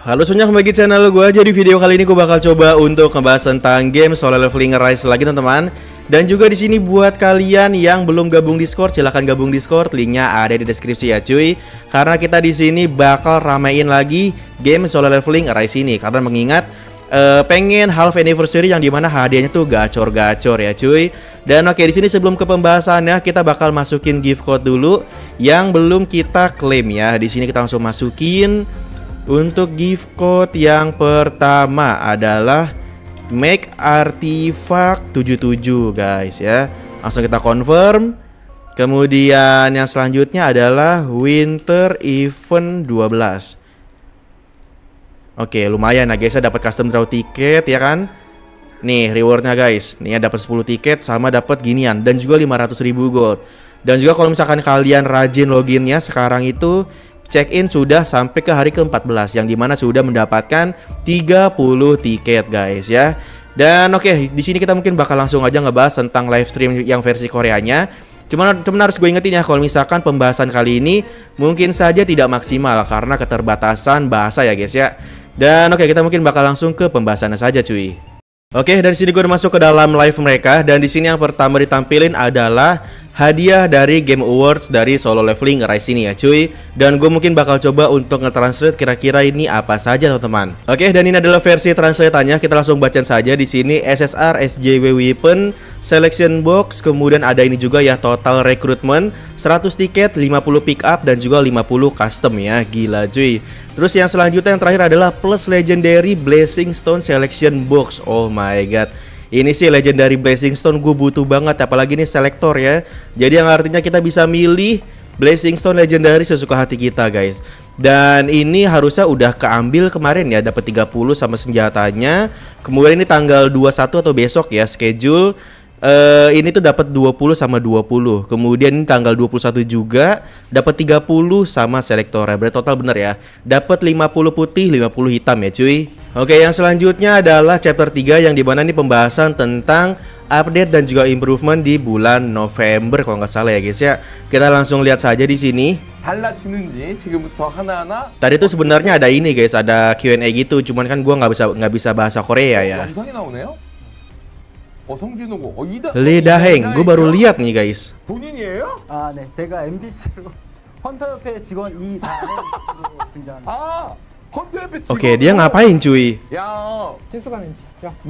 Halo semuanya kembali ke channel gue Jadi video kali ini gue bakal coba untuk ngebahas tentang game Solar Leveling Rise lagi teman-teman Dan juga di sini buat kalian yang belum gabung Discord silahkan gabung Discord Linknya ada di deskripsi ya cuy Karena kita di sini bakal ramein lagi game Solar Leveling Rise ini Karena mengingat uh, pengen half anniversary yang dimana hadiahnya tuh gacor-gacor ya cuy. Dan oke okay, di sini sebelum ke pembahasannya kita bakal masukin gift code dulu yang belum kita klaim ya. Di sini kita langsung masukin untuk gift code yang pertama adalah make artifact 77 guys ya. Langsung kita confirm. Kemudian yang selanjutnya adalah winter event 12. Oke, lumayan nah guys, ya, dapat custom draw ticket ya kan. Nih rewardnya guys, nih ya, dapat 10 tiket sama dapat ginian dan juga 500.000 gold. Dan juga kalau misalkan kalian rajin loginnya sekarang itu check-in sudah sampai ke hari ke-14 yang dimana sudah mendapatkan 30 tiket guys ya. Dan oke, okay, di sini kita mungkin bakal langsung aja ngebahas tentang live stream yang versi Koreanya. Cuman, cuman harus gue ingetin ya kalau misalkan pembahasan kali ini mungkin saja tidak maksimal karena keterbatasan bahasa ya guys ya. Dan oke okay, kita mungkin bakal langsung ke pembahasannya saja cuy. Oke, dari sini gue udah masuk ke dalam live mereka dan di sini yang pertama ditampilin adalah hadiah dari Game Awards dari Solo Leveling Rise ini ya cuy Dan gue mungkin bakal coba untuk nge-translate kira-kira ini apa saja teman-teman Oke dan ini adalah versi translate-nya kita langsung bacain saja di sini SSR SJW Weapon Selection Box kemudian ada ini juga ya total recruitment 100 tiket 50 pick up dan juga 50 custom ya gila cuy Terus yang selanjutnya yang terakhir adalah plus legendary Blessing Stone Selection Box Oh my god ini sih legendary Blazing Stone gue butuh banget apalagi ini selektor ya. Jadi yang artinya kita bisa milih Blazing Stone legendary sesuka hati kita guys. Dan ini harusnya udah keambil kemarin ya dapat 30 sama senjatanya. Kemudian ini tanggal 21 atau besok ya schedule Uh, ini tuh dapat 20 sama 20. Kemudian ini tanggal 21 juga dapat 30 sama selektornya. Berarti total bener ya. Dapat 50 putih, 50 hitam ya, cuy. Oke, yang selanjutnya adalah chapter 3 yang dimana ini pembahasan tentang update dan juga improvement di bulan November kalau nggak salah ya guys ya. Kita langsung lihat saja di sini. Tadi itu sebenarnya ada ini guys, ada Q&A gitu, cuman kan gue nggak bisa nggak bisa bahasa Korea ya. Lee Daheng, gue baru lihat nih guys. Ah, 오케이 리앙 아파인 주의 야 실수가는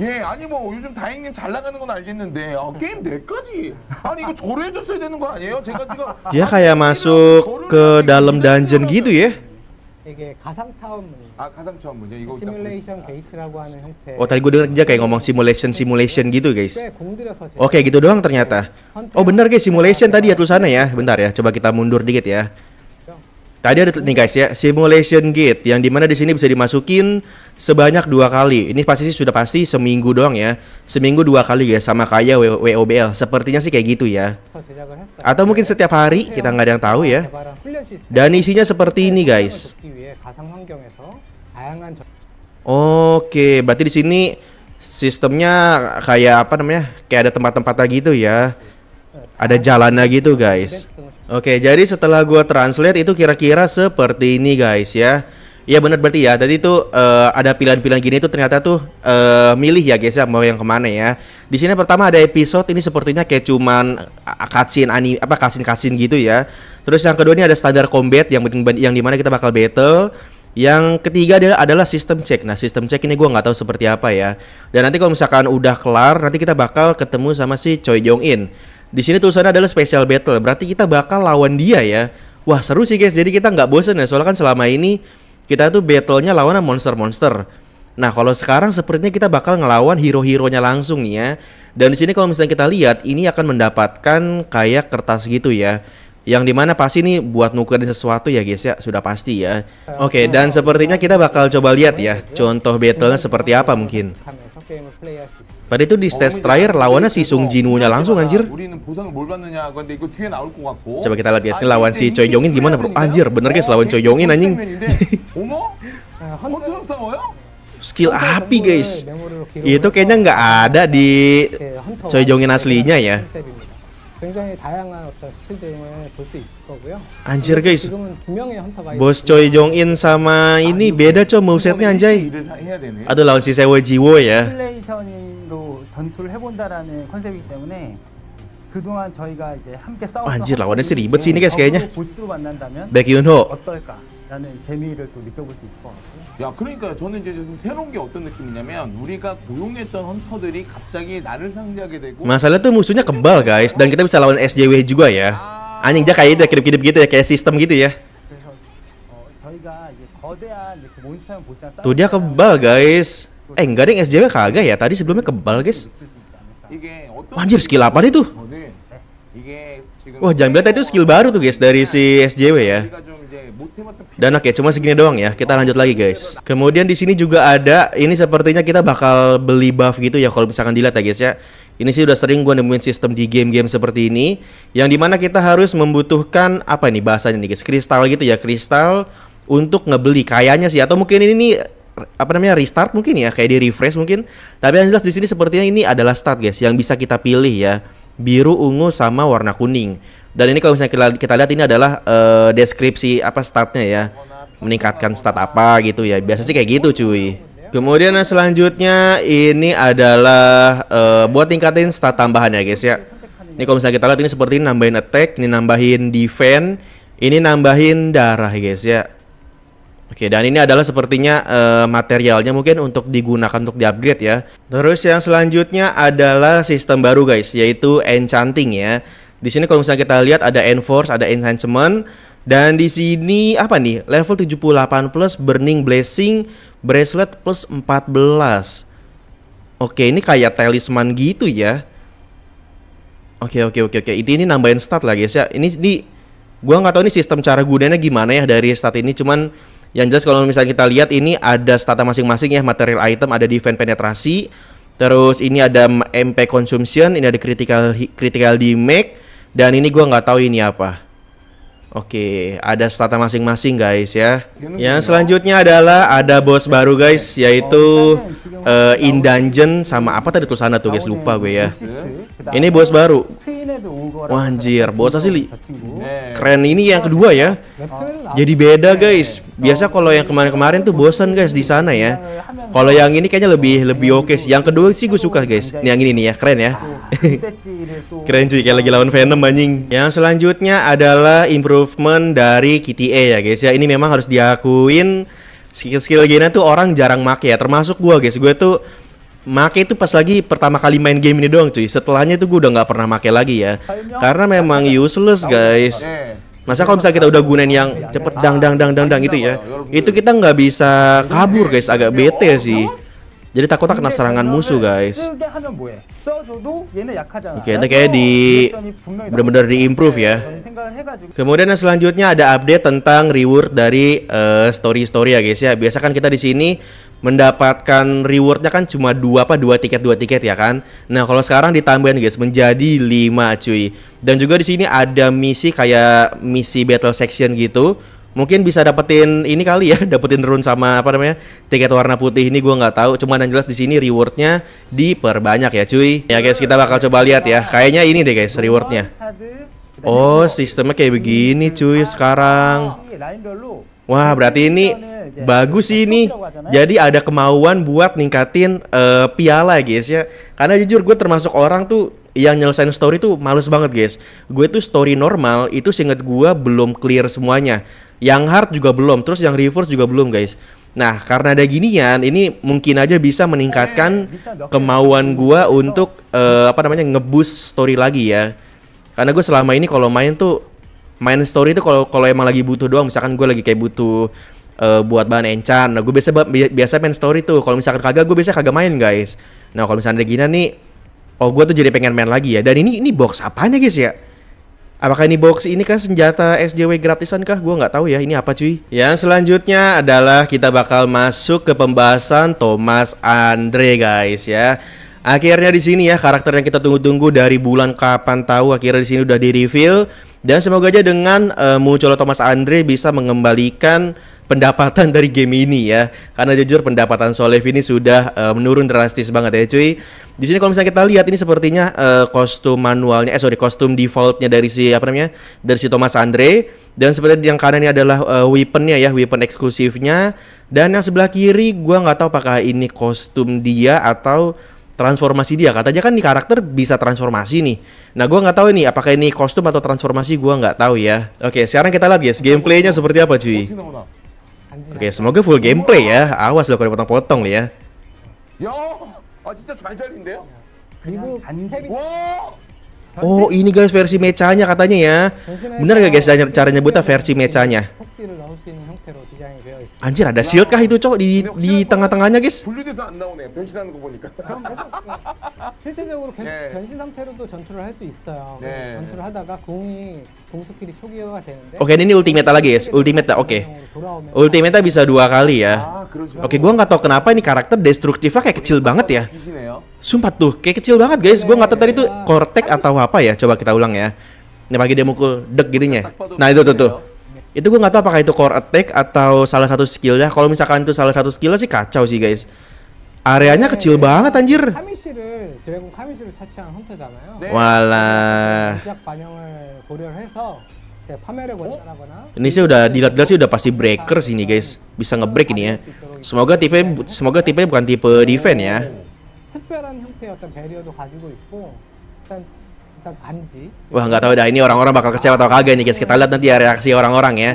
예 아니 뭐 요즘 다행님 잘 나가는 건 알겠는데 아, 게임 내까지 아니 이거 되는 거 아니에요? 제가 지금 dia kayak masuk ke dalam dungeon gitu ya 이게 가상 아 가상 이거 시뮬레이션 게이트라고 하는 형태. 어 tadi gue denger dia kayak ngomong simulation simulation gitu guys. Oke okay, gitu doang ternyata. Oh benar guys simulation tadi ya tulisannya ya. Bentar ya. Coba kita mundur dikit ya. Tadi ada nih guys ya, simulation gate yang dimana di sini bisa dimasukin sebanyak dua kali. Ini pasti sih sudah pasti seminggu doang ya, seminggu dua kali ya sama kayak WOBL. Sepertinya sih kayak gitu ya. Atau mungkin setiap hari kita nggak ada yang tahu ya. Dan isinya seperti ini guys. Oke, berarti di sini sistemnya kayak apa namanya? Kayak ada tempat tempatnya gitu ya. Ada jalannya gitu guys. Oke, jadi setelah gua translate itu kira-kira seperti ini guys ya. Iya benar berarti ya. Tadi tuh uh, ada pilihan-pilihan gini tuh ternyata tuh uh, milih ya guys ya mau yang kemana ya. Di sini pertama ada episode ini sepertinya kayak cuman katsin eh, ani apa kasin-kasin gitu ya. Terus yang kedua ini ada standar combat yang yang dimana kita bakal battle. Yang ketiga adalah, adalah sistem check. Nah, sistem check ini gue nggak tahu seperti apa ya. Dan nanti kalau misalkan udah kelar, nanti kita bakal ketemu sama si Choi Jong In. Di sini tulisannya adalah special battle, berarti kita bakal lawan dia ya. Wah seru sih guys, jadi kita nggak bosen ya, soalnya kan selama ini kita tuh battlenya lawan monster-monster. Nah kalau sekarang sepertinya kita bakal ngelawan hero hero nya langsung nih ya. Dan di sini kalau misalnya kita lihat, ini akan mendapatkan kayak kertas gitu ya. Yang dimana pasti nih buat nukerin sesuatu ya guys ya, sudah pasti ya. Oke, okay, dan sepertinya kita bakal coba lihat ya, contoh battlenya seperti apa mungkin. Pada itu di stage terakhir lawannya si Sung Jinwoo-nya langsung anjir. Coba kita lihat guys, ini lawan si Choi Jongin gimana bro? Anjir, bener guys lawan Choi Jongin anjing. Skill api guys. Itu kayaknya nggak ada di Choi Jongin aslinya ya. Anjir guys Bos Choi Jong In sama ini beda coy setnya anjay Aduh lawan si Sewo Jiwo ya 전투를 해본다라는 컨셉이기 때문에 그동안 저희가 이제 함께 싸웠던 Anjir lawannya sih ribet sih ini guys kayaknya. 보스로 만난다면 Baek Yunho. 어떨까라는 재미를 또 느껴볼 수 있을 것 같고. 야, 그러니까 저는 이제 좀 새로운 게 어떤 느낌이냐면 우리가 고용했던 헌터들이 갑자기 나를 상대하게 되고 Masalah tuh musuhnya kebal guys dan kita bisa lawan SJW juga ya. Anjing dia kayak kirim-kirim gitu ya kayak sistem gitu ya. Tuh dia kebal guys. Eh enggak deh SJW kagak ya. Tadi sebelumnya kebal guys. Anjir skill apa itu? Oh, eh, Wah jangan bilang itu skill baru tuh guys dari si SJW ya. Iya, Dan oke cuma segini doang ya. Kita lanjut lagi guys. Kemudian di sini juga ada ini sepertinya kita bakal beli buff gitu ya kalau misalkan dilihat ya guys ya. Ini sih udah sering gue nemuin sistem di game-game seperti ini yang dimana kita harus membutuhkan apa ini bahasanya nih guys kristal gitu ya kristal untuk ngebeli kayaknya sih atau mungkin ini nih apa namanya restart mungkin ya kayak di refresh mungkin tapi yang jelas di sini sepertinya ini adalah start guys yang bisa kita pilih ya biru ungu sama warna kuning dan ini kalau misalnya kita, lihat ini adalah uh, deskripsi apa startnya ya meningkatkan start apa gitu ya biasa sih kayak gitu cuy kemudian nah, selanjutnya ini adalah uh, buat tingkatin start tambahan ya guys ya ini kalau misalnya kita lihat ini seperti ini nambahin attack ini nambahin defense ini nambahin darah guys ya Oke, dan ini adalah sepertinya uh, materialnya mungkin untuk digunakan untuk di-upgrade ya. Terus yang selanjutnya adalah sistem baru guys, yaitu enchanting ya. Di sini kalau misalnya kita lihat ada enforce, ada enhancement dan di sini apa nih? Level 78 plus burning blessing bracelet plus 14. Oke, ini kayak talisman gitu ya. Oke, oke, oke, oke. Ini ini nambahin stat lah guys ya. Ini di gua nggak tahu ini sistem cara gunanya gimana ya dari stat ini cuman yang jelas kalau misalnya kita lihat ini ada stata masing-masing ya material item ada defense penetrasi, terus ini ada MP consumption, ini ada critical critical damage dan ini gua nggak tahu ini apa. Oke, ada strata masing-masing guys ya. Yang selanjutnya adalah ada bos baru guys, yaitu uh, in dungeon sama apa tadi tulisannya tuh guys lupa gue ya. Ini bos baru. Wah, anjir, bos asli. Keren ini yang kedua ya. Jadi beda guys. Biasa kalau yang kemarin-kemarin tuh bosan guys di sana ya. Kalau yang ini kayaknya lebih lebih oke sih. Yang kedua sih gue suka guys. Ini yang ini nih ya, keren ya. keren cuy kayak lagi lawan Venom anjing. Yang selanjutnya adalah improve improvement dari KTA ya guys ya. Ini memang harus diakuin skill-skill gini tuh orang jarang make ya, termasuk gue, guys. Gue tuh make itu pas lagi pertama kali main game ini doang cuy. Setelahnya tuh gue udah nggak pernah make lagi ya. Karena memang useless guys. Masa kalau misalnya kita udah gunain yang cepet dang dang dang dang dang itu ya, itu kita nggak bisa kabur guys, agak bete sih. Jadi takutnya kena serangan musuh guys. 써줘도 얘는 약하잖아. Oke, okay, itu kayak di benar-benar improve ya. Kemudian yang selanjutnya ada update tentang reward dari uh, eh, story story ya guys ya. Biasa kan kita di sini mendapatkan rewardnya kan cuma dua apa dua tiket dua tiket ya kan. Nah kalau sekarang ditambahin guys menjadi lima cuy. Dan juga di sini ada misi kayak misi battle section gitu mungkin bisa dapetin ini kali ya dapetin rune sama apa namanya tiket warna putih ini gue nggak tahu cuman yang jelas di sini rewardnya diperbanyak ya cuy ya guys kita bakal coba lihat ya kayaknya ini deh guys rewardnya oh sistemnya kayak begini cuy sekarang wah berarti ini bagus sih ini jadi ada kemauan buat ningkatin uh, piala guys ya karena jujur gue termasuk orang tuh yang nyelesain story tuh males banget guys. Gue tuh story normal itu singet gue belum clear semuanya. Yang hard juga belum, terus yang reverse juga belum guys. Nah karena ada ginian ini mungkin aja bisa meningkatkan eh, kemauan gue untuk uh, apa namanya ngebus story lagi ya. Karena gue selama ini kalau main tuh main story tuh kalau kalau emang lagi butuh doang misalkan gue lagi kayak butuh uh, buat bahan encan nah gue biasa biasa main story tuh kalau misalkan kagak gue biasa kagak main guys nah kalau misalnya ada gini nih Oh gue tuh jadi pengen main lagi ya. Dan ini ini box apanya guys ya? Apakah ini box ini kah senjata SJW gratisan kah? Gue nggak tahu ya. Ini apa cuy? Yang selanjutnya adalah kita bakal masuk ke pembahasan Thomas Andre guys ya. Akhirnya di sini ya karakter yang kita tunggu-tunggu dari bulan kapan tahu akhirnya di sini udah di reveal dan semoga aja dengan uh, eh, munculnya Thomas Andre bisa mengembalikan pendapatan dari game ini ya. Karena jujur pendapatan Solev ini sudah uh, menurun drastis banget ya cuy. Di sini kalau misalnya kita lihat ini sepertinya uh, kostum manualnya, eh sorry kostum defaultnya dari si apa namanya dari si Thomas Andre dan sebenarnya yang kanan ini adalah uh, weaponnya ya, weapon eksklusifnya dan yang sebelah kiri gua nggak tahu apakah ini kostum dia atau transformasi dia katanya kan di karakter bisa transformasi nih nah gue nggak tahu ini apakah ini kostum atau transformasi gue nggak tahu ya oke sekarang kita lihat guys gameplaynya seperti apa cuy Oke, okay, semoga full gameplay ya. Awas loh kalau potong-potong nih ya. Oh, oh, ini guys versi mecanya katanya ya. Benar gak guys caranya buta versi mecanya? Anjir ada shield kah itu cowok di di tengah-tengahnya guys? Oke, ini ultimate lagi guys. Ultimate oke. Okay. Ultimate bisa dua kali ya. Oke, gua nggak tahu kenapa ini karakter destruktifnya kayak kecil banget ya. Sumpah tuh, kayak kecil banget guys. Gua nggak tahu tadi tuh kortek atau apa ya. Coba kita ulang ya. Ini pagi dia mukul deg gitunya. Nah, itu tuh tuh itu gue nggak tahu apakah itu core attack atau salah satu skillnya kalau misalkan itu salah satu skillnya sih kacau sih guys areanya kecil banget anjir walah ini sih udah dilihat sih udah pasti breaker sih ini guys bisa ngebreak ini ya semoga tipe semoga tipe bukan tipe defense ya Wah nggak tahu dah ini orang-orang bakal kecewa atau kagak nih guys. Kita lihat nanti ya reaksi orang-orang ya.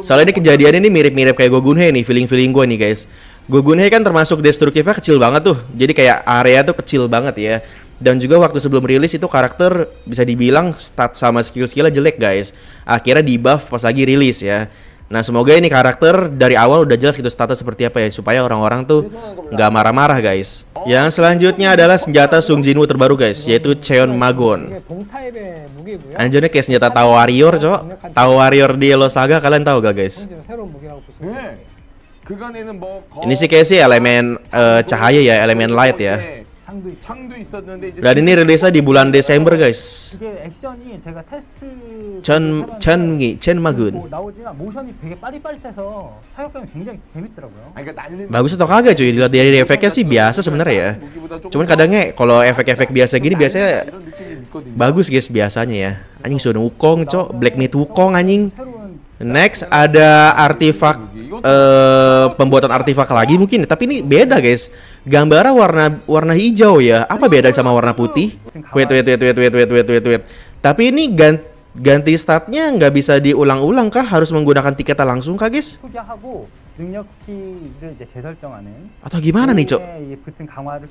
Soalnya ini kejadian ini mirip-mirip kayak Gogunhe nih, feeling-feeling gue nih guys. Gogunhe kan termasuk destruktifnya kecil banget tuh. Jadi kayak area tuh kecil banget ya. Dan juga waktu sebelum rilis itu karakter bisa dibilang stat sama skill-skillnya jelek guys. Akhirnya di buff pas lagi rilis ya. Nah semoga ini karakter dari awal udah jelas gitu status seperti apa ya supaya orang-orang tuh nggak marah-marah guys. Yang selanjutnya adalah senjata Sung Jinwoo terbaru guys yaitu Cheon Magon. Anjirnya kayak senjata Tau Warrior cok. Tau Warrior di Losaga kalian tahu gak guys? Ini sih kayak sih elemen uh, cahaya ya, elemen light ya. 장도 Dan ini rilisnya di bulan Desember guys. 이게 액션이 제가 테스트 전 bagus atau kagak cuy? Dilihat dari efeknya sih biasa sebenarnya ya. Cuman kadangnya kalau efek-efek biasa gini biasanya bagus guys biasanya ya. Anjing sudah wukong, cok. Black meat wukong anjing. Next ada artefak uh, pembuatan artifak lagi mungkin tapi ini beda guys gambarnya warna warna hijau ya apa beda sama warna putih wait wait wait wait wait wait wait wait, wait. tapi ini ganti ganti statnya nggak bisa diulang-ulang kah harus menggunakan tiketnya langsung kah guys atau gimana nih cok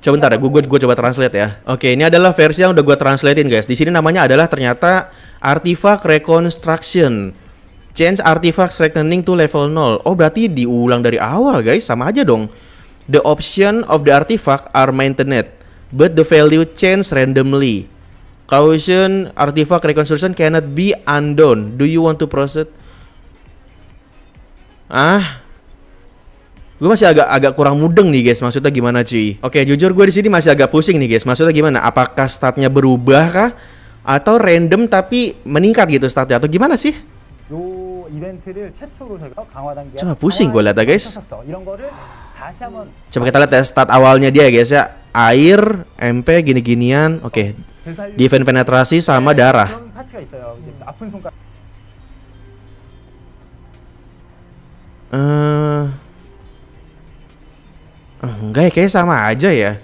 coba bentar ya gue gue coba translate ya oke ini adalah versi yang udah gue translatein guys di sini namanya adalah ternyata artifact reconstruction Change artifact strengthening to level 0. Oh, berarti diulang dari awal, guys. Sama aja dong. The option of the artifact are maintained, but the value change randomly. Caution artifact reconstruction cannot be undone. Do you want to proceed? Ah, gue masih agak agak kurang mudeng nih guys maksudnya gimana cuy oke jujur gue di sini masih agak pusing nih guys maksudnya gimana apakah statnya berubah kah atau random tapi meningkat gitu statnya atau gimana sih Duh. Coba pusing gue lihat ya guys. Coba kita lihat ya stat awalnya dia ya guys ya. Air, MP gini-ginian. Oke. Okay. Defense penetrasi sama darah. Eh uh, enggak ya kayaknya sama aja ya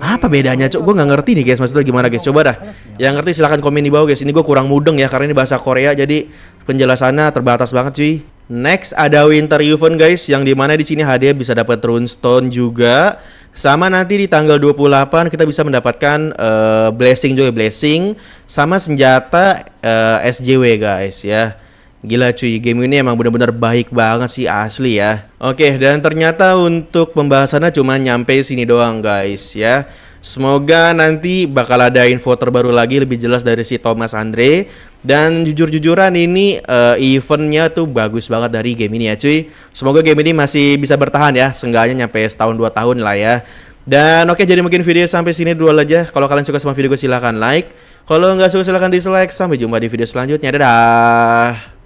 apa bedanya cok gue nggak ngerti nih guys maksudnya gimana guys coba dah yang ngerti silahkan komen di bawah guys ini gue kurang mudeng ya karena ini bahasa Korea jadi penjelasannya terbatas banget cuy Next ada Winter Event guys yang dimana di sini hadiah bisa dapat stone juga. Sama nanti di tanggal 28 kita bisa mendapatkan uh, blessing juga blessing sama senjata uh, eh, SJW guys ya. Gila cuy, game ini emang bener-bener baik banget sih asli ya. Oke, dan ternyata untuk pembahasannya cuma nyampe sini doang guys ya. Semoga nanti bakal ada info terbaru lagi lebih jelas dari si Thomas Andre. Dan jujur-jujuran ini uh, eventnya tuh bagus banget dari game ini ya cuy. Semoga game ini masih bisa bertahan ya, seenggaknya nyampe setahun dua tahun lah ya. Dan oke jadi mungkin video sampai sini dulu aja. Kalau kalian suka sama video gue silahkan like. Kalau nggak suka silahkan dislike. Sampai jumpa di video selanjutnya. Dadah.